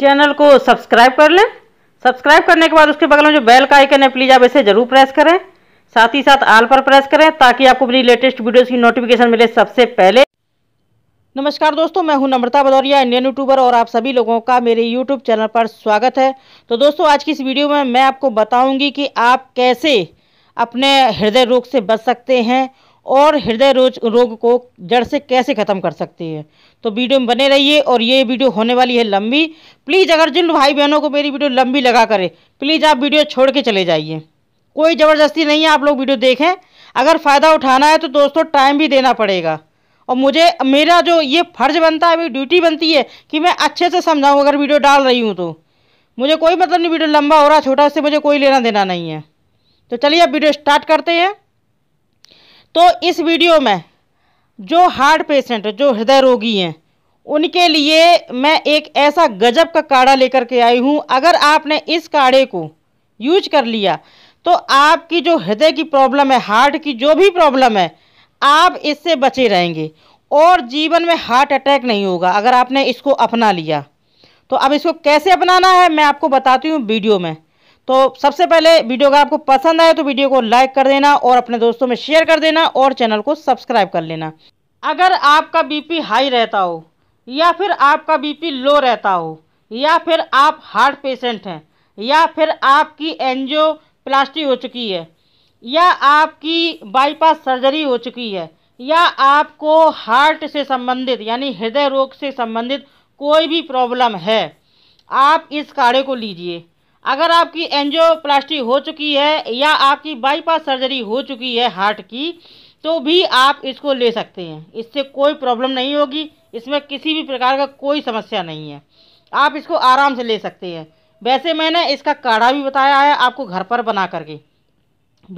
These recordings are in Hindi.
चैनल को सब्सक्राइब कर लें सब्सक्राइब करने के बाद उसके बगल में जो बेल का आइकन है प्लीज़ आप इसे ज़रूर प्रेस करें साथ ही साथ आल पर प्रेस करें ताकि आपको मेरी लेटेस्ट वीडियोज़ की नोटिफिकेशन मिले सबसे पहले नमस्कार दोस्तों मैं हूं नम्रता भदौरिया इंडियन यूट्यूबर और आप सभी लोगों का मेरे यूट्यूब चैनल पर स्वागत है तो दोस्तों आज की इस वीडियो में मैं आपको बताऊँगी कि आप कैसे अपने हृदय रोग से बच सकते हैं और हृदय रोज रोग को जड़ से कैसे ख़त्म कर सकती है तो वीडियो में बने रहिए और ये वीडियो होने वाली है लंबी प्लीज़ अगर जिन भाई बहनों को मेरी वीडियो लंबी लगा करे प्लीज़ आप वीडियो छोड़ के चले जाइए कोई ज़बरदस्ती नहीं है आप लोग वीडियो देखें अगर फ़ायदा उठाना है तो दोस्तों टाइम भी देना पड़ेगा और मुझे मेरा जो ये फ़र्ज़ बनता है मेरी ड्यूटी बनती है कि मैं अच्छे से समझाऊँ अगर वीडियो डाल रही हूँ तो मुझे कोई मतलब नहीं वीडियो लंबा हो रहा छोटा से मुझे कोई लेना देना नहीं है तो चलिए अब वीडियो स्टार्ट करते हैं तो इस वीडियो में जो हार्ट पेशेंट जो हृदय रोगी हैं उनके लिए मैं एक ऐसा गजब का काढ़ा लेकर के आई हूँ अगर आपने इस काढ़े को यूज कर लिया तो आपकी जो हृदय की प्रॉब्लम है हार्ट की जो भी प्रॉब्लम है आप इससे बचे रहेंगे और जीवन में हार्ट अटैक नहीं होगा अगर आपने इसको अपना लिया तो अब इसको कैसे अपनाना है मैं आपको बताती हूँ वीडियो में तो सबसे पहले वीडियो अगर आपको पसंद आए तो वीडियो को लाइक कर देना और अपने दोस्तों में शेयर कर देना और चैनल को सब्सक्राइब कर लेना अगर आपका बीपी हाई रहता हो या फिर आपका बीपी लो रहता हो या फिर आप हार्ट पेशेंट हैं या फिर आपकी एनजियो प्लास्टी हो चुकी है या आपकी बाईपास सर्जरी हो चुकी है या आपको हार्ट से संबंधित यानी हृदय रोग से संबंधित कोई भी प्रॉब्लम है आप इस काढ़े को लीजिए अगर आपकी एंजियोप्लास्टी हो चुकी है या आपकी बाईपास सर्जरी हो चुकी है हार्ट की तो भी आप इसको ले सकते हैं इससे कोई प्रॉब्लम नहीं होगी इसमें किसी भी प्रकार का कोई समस्या नहीं है आप इसको आराम से ले सकते हैं वैसे मैंने इसका काढ़ा भी बताया है आपको घर पर बना करके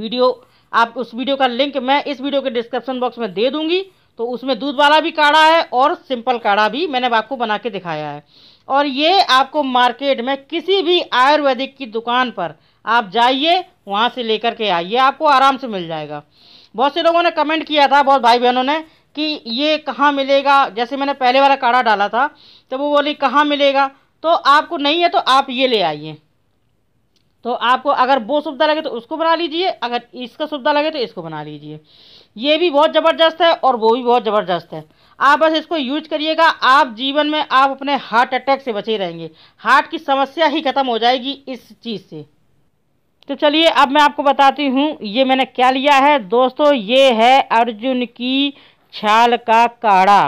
वीडियो आप उस वीडियो का लिंक मैं इस वीडियो के डिस्क्रिप्शन बॉक्स में दे दूंगी तो उसमें दूध वाला भी काढ़ा है और सिंपल काढ़ा भी मैंने आपको बना के दिखाया है और ये आपको मार्केट में किसी भी आयुर्वेदिक की दुकान पर आप जाइए वहाँ से लेकर के आइए आपको आराम से मिल जाएगा बहुत से लोगों ने कमेंट किया था बहुत भाई बहनों ने कि ये कहाँ मिलेगा जैसे मैंने पहले वाला काढ़ा डाला था तो वो बोली कहाँ मिलेगा तो आपको नहीं है तो आप ये ले आइए तो आपको अगर वो सुविधा लगे तो उसको बना लीजिए अगर इसका सुविधा लगे तो इसको बना लीजिए ये भी बहुत ज़बरदस्त है और वो भी बहुत ज़बरदस्त है आप बस इसको यूज करिएगा आप जीवन में आप अपने हार्ट अटैक से बचे रहेंगे हार्ट की समस्या ही ख़त्म हो जाएगी इस चीज़ से तो चलिए अब मैं आपको बताती हूँ ये मैंने क्या लिया है दोस्तों ये है अर्जुन की छाल का काढ़ा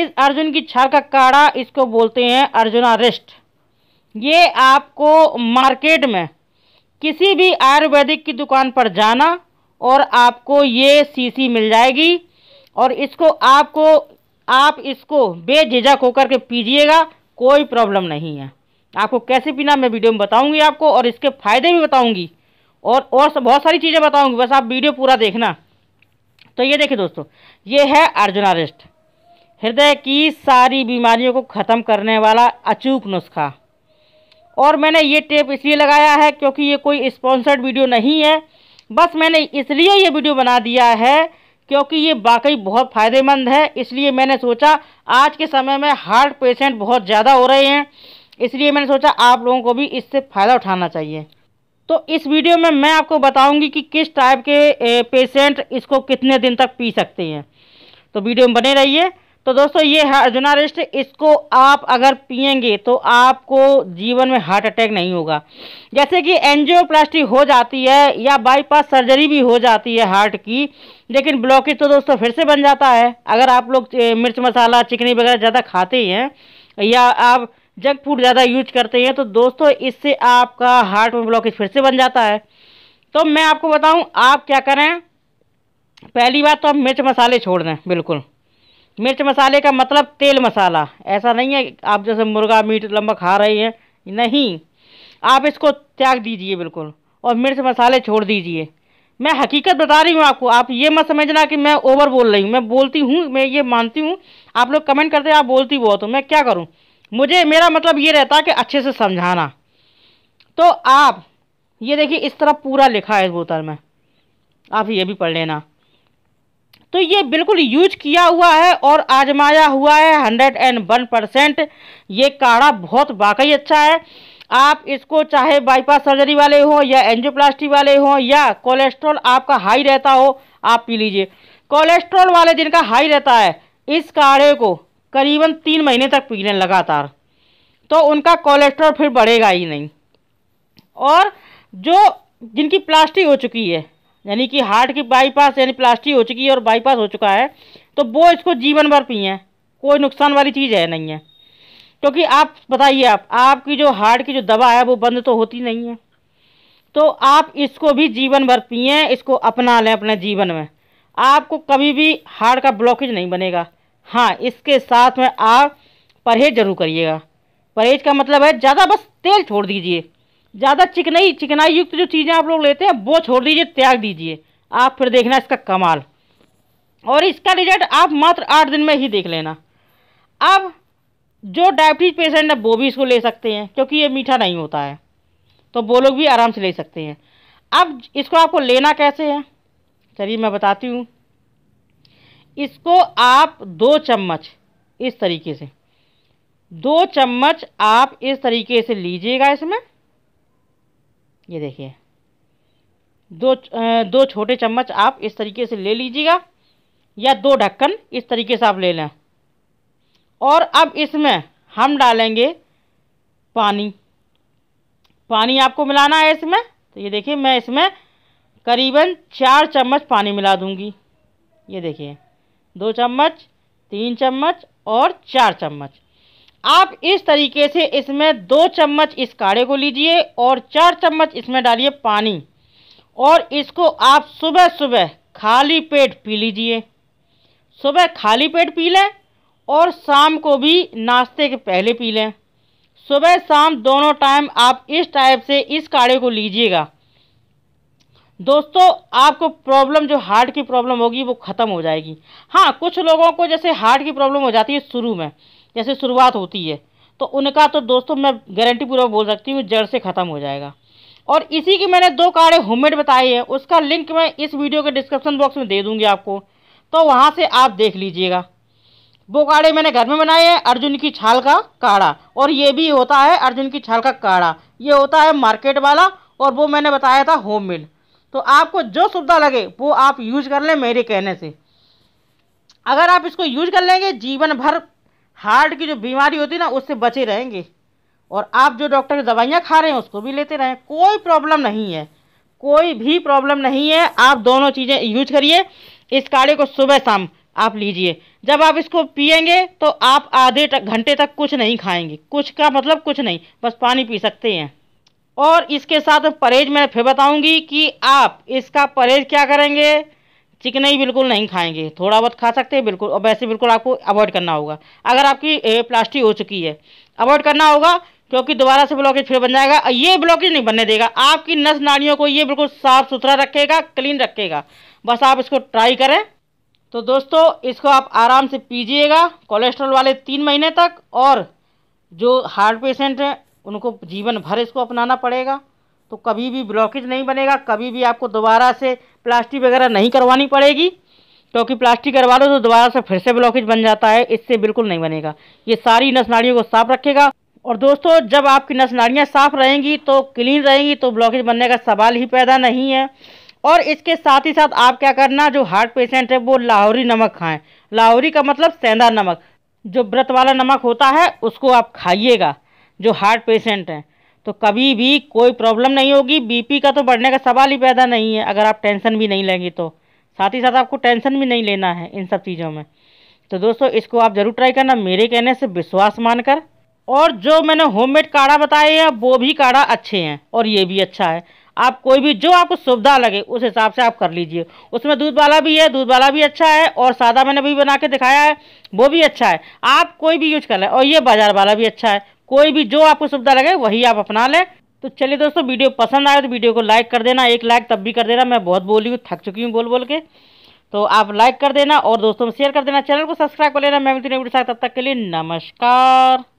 इस अर्जुन की छाल का काढ़ा इसको बोलते हैं अर्जुना रिस्ट ये आपको मार्केट में किसी भी आयुर्वेदिक की दुकान पर जाना और आपको ये सीसी मिल जाएगी और इसको आपको आप इसको बेझिझक होकर के पीजिएगा कोई प्रॉब्लम नहीं है आपको कैसे पीना मैं वीडियो में बताऊंगी आपको और इसके फ़ायदे भी बताऊंगी और और बहुत सारी चीज़ें बताऊंगी बस आप वीडियो पूरा देखना तो ये देखिए दोस्तों ये है अर्जुना हृदय की सारी बीमारियों को ख़त्म करने वाला अचूक नुस्खा और मैंने ये टेप इसलिए लगाया है क्योंकि ये कोई स्पॉन्सर्ड वीडियो नहीं है बस मैंने इसलिए ये वीडियो बना दिया है क्योंकि ये वाकई बहुत फ़ायदेमंद है इसलिए मैंने सोचा आज के समय में हार्ट पेशेंट बहुत ज़्यादा हो रहे हैं इसलिए मैंने सोचा आप लोगों को भी इससे फ़ायदा उठाना चाहिए तो इस वीडियो में मैं आपको बताऊंगी कि किस टाइप के पेशेंट इसको कितने दिन तक पी सकते हैं तो वीडियो में बने रहिए तो दोस्तों ये अर्जुना रिस्ट इसको आप अगर पियेंगे तो आपको जीवन में हार्ट अटैक नहीं होगा जैसे कि एनजियोप्लास्टी हो जाती है या बाईपास सर्जरी भी हो जाती है हार्ट की लेकिन ब्लॉकेज तो दोस्तों फिर से बन जाता है अगर आप लोग मिर्च मसाला चिकनी वगैरह ज़्यादा खाते ही हैं या आप जंक फूड ज़्यादा यूज करते हैं तो दोस्तों इससे आपका हार्ट में ब्लॉकेज फिर से बन जाता है तो मैं आपको बताऊँ आप क्या करें पहली बात तो आप मिर्च मसाले छोड़ दें बिल्कुल मिर्च मसाले का मतलब तेल मसाला ऐसा नहीं है आप जैसे मुर्गा मीट लंबा खा रहे हैं नहीं आप इसको त्याग दीजिए बिल्कुल और मिर्च मसाले छोड़ दीजिए मैं हकीकत बता रही हूँ आपको आप ये मत समझना कि मैं ओवर बोल रही हूँ मैं बोलती हूँ मैं ये मानती हूँ आप लोग कमेंट करते हैं आप बोलती बहुत हो मैं क्या करूँ मुझे मेरा मतलब ये रहता है कि अच्छे से समझाना तो आप ये देखिए इस तरह पूरा लिखा है इस बोतल में आप ये भी पढ़ लेना तो ये बिल्कुल यूज किया हुआ है और आजमाया हुआ है हंड्रेड एंड वन परसेंट ये काढ़ा बहुत वाकई अच्छा है आप इसको चाहे बाईपास सर्जरी वाले हो या एंजियोप्लास्टी वाले हो या कोलेस्ट्रॉल आपका हाई रहता हो आप पी लीजिए कोलेस्ट्रॉल वाले जिनका हाई रहता है इस काढ़े को करीबन तीन महीने तक पी लें लगातार तो उनका कोलेस्ट्रॉल फिर बढ़ेगा ही नहीं और जो जिनकी प्लास्टिक हो चुकी है यानी कि हार्ट की बाईपास यानी प्लास्टिक हो चुकी है और बाईपास हो चुका है तो वो इसको जीवन भर पिए कोई नुकसान वाली चीज़ है नहीं है क्योंकि आप बताइए आप आपकी जो हार्ट की जो दवा है वो बंद तो होती नहीं है तो आप इसको भी जीवन भर पिए इसको अपना लें अपने जीवन में आपको कभी भी हार्ट का ब्लॉकेज नहीं बनेगा हाँ इसके साथ में आप परहेज जरूर करिएगा परहेज का मतलब है ज़्यादा बस तेल छोड़ दीजिए ज़्यादा चिकनाई चिकनाई युक्त जो चीज़ें आप लोग लेते हैं वो छोड़ दीजिए त्याग दीजिए आप फिर देखना इसका कमाल और इसका रिजल्ट आप मात्र आठ दिन में ही देख लेना अब जो डायबिटीज पेशेंट है वो भी इसको ले सकते हैं क्योंकि ये मीठा नहीं होता है तो वो लोग भी आराम से ले सकते हैं अब इसको आपको लेना कैसे है चलिए मैं बताती हूँ इसको आप दो चम्मच इस तरीके से दो चम्मच आप इस तरीके से लीजिएगा इसमें ये देखिए दो दो छोटे चम्मच आप इस तरीके से ले लीजिएगा या दो ढक्कन इस तरीके से आप ले लें और अब इसमें हम डालेंगे पानी पानी आपको मिलाना है इसमें तो ये देखिए मैं इसमें करीबन चार चम्मच पानी मिला दूंगी ये देखिए दो चम्मच तीन चम्मच और चार चम्मच आप इस तरीके से इसमें दो चम्मच इस काढ़े को लीजिए और चार चम्मच इसमें डालिए पानी और इसको आप सुबह सुबह खाली पेट पी लीजिए सुबह खाली पेट पी लें और शाम को भी नाश्ते के पहले पी लें सुबह शाम दोनों टाइम आप इस टाइप से इस काढ़े को लीजिएगा दोस्तों आपको प्रॉब्लम जो हार्ट की प्रॉब्लम होगी वो ख़त्म हो जाएगी हाँ कुछ लोगों को जैसे हार्ट की प्रॉब्लम हो जाती है शुरू में जैसे शुरुआत होती है तो उनका तो दोस्तों मैं गारंटी पूर्वक बोल सकती हूँ जड़ से ख़त्म हो जाएगा और इसी की मैंने दो काढ़े होममेड बताए हैं उसका लिंक मैं इस वीडियो के डिस्क्रिप्शन बॉक्स में दे दूँगी आपको तो वहाँ से आप देख लीजिएगा वो काढ़े मैंने घर में बनाए हैं अर्जुन की छाल का काढ़ा और ये भी होता है अर्जुन की छाल का काढ़ा ये होता है मार्केट वाला और वो मैंने बताया था होम मेड तो आपको जो सुविधा लगे वो आप यूज कर लें मेरे कहने से अगर आप इसको यूज कर लेंगे जीवन भर हार्ट की जो बीमारी होती है ना उससे बचे रहेंगे और आप जो डॉक्टर की दवाइयाँ खा रहे हैं उसको भी लेते रहें कोई प्रॉब्लम नहीं है कोई भी प्रॉब्लम नहीं है आप दोनों चीज़ें यूज करिए इस काढ़े को सुबह शाम आप लीजिए जब आप इसको पियेंगे तो आप आधे घंटे तक कुछ नहीं खाएंगे कुछ का मतलब कुछ नहीं बस पानी पी सकते हैं और इसके साथ परहेज मैं फिर बताऊंगी कि आप इसका परहेज क्या करेंगे चिकनई बिल्कुल नहीं खाएंगे थोड़ा बहुत खा सकते हैं बिल्कुल और वैसे बिल्कुल आपको अवॉइड करना होगा अगर आपकी प्लास्टिक हो चुकी है अवॉइड करना होगा क्योंकि दोबारा से ब्लॉकेज फिर बन जाएगा ये ब्लॉकेज नहीं बनने देगा आपकी नस नाड़ियों को ये बिल्कुल साफ़ सुथरा रखेगा क्लीन रखेगा बस आप इसको ट्राई करें तो दोस्तों इसको आप आराम से पीजिएगा कोलेस्ट्रॉल वाले तीन महीने तक और जो हार्ट पेशेंट हैं उनको जीवन भर इसको अपनाना पड़ेगा तो कभी भी ब्लॉकेज नहीं बनेगा कभी भी आपको दोबारा से प्लास्टिक वगैरह नहीं करवानी पड़ेगी क्योंकि तो प्लास्टिक करवा दो तो दोबारा से फिर से ब्लॉकेज बन जाता है इससे बिल्कुल नहीं बनेगा ये सारी नस नाड़ियों को साफ रखेगा और दोस्तों जब आपकी नस नाड़ियाँ साफ रहेंगी तो क्लीन रहेंगी तो ब्लॉकेज बनने का सवाल ही पैदा नहीं है और इसके साथ ही साथ आप क्या करना जो हार्ट पेशेंट है वो लाहौरी नमक खाएं लाहौरी का मतलब सेंधा नमक जो व्रत वाला नमक होता है उसको आप खाइएगा जो हार्ट पेशेंट हैं तो कभी भी कोई प्रॉब्लम नहीं होगी बीपी का तो बढ़ने का सवाल ही पैदा नहीं है अगर आप टेंशन भी नहीं लेंगे तो साथ ही साथ आपको टेंशन भी नहीं लेना है इन सब चीज़ों में तो दोस्तों इसको आप ज़रूर ट्राई करना मेरे कहने से विश्वास मानकर और जो मैंने होममेड काढ़ा बताया है वो भी काढ़ा अच्छे हैं और ये भी अच्छा है आप कोई भी जो आपको सुविधा लगे उस हिसाब से आप कर लीजिए उसमें दूध वाला भी है दूध वाला भी अच्छा है और सादा मैंने भी बना के दिखाया है वो भी अच्छा है आप कोई भी यूज कर लें और ये बाजार वाला भी अच्छा है कोई भी जो आपको सुविधा लगे वही आप अपना लें तो चलिए दोस्तों वीडियो पसंद आए तो वीडियो को लाइक कर देना एक लाइक तब भी कर देना मैं बहुत बोली हूँ थक चुकी हूँ बोल बोल के तो आप लाइक कर देना और दोस्तों में शेयर कर देना चैनल को सब्सक्राइब कर लेना मैं भी तुम तब तक के लिए नमस्कार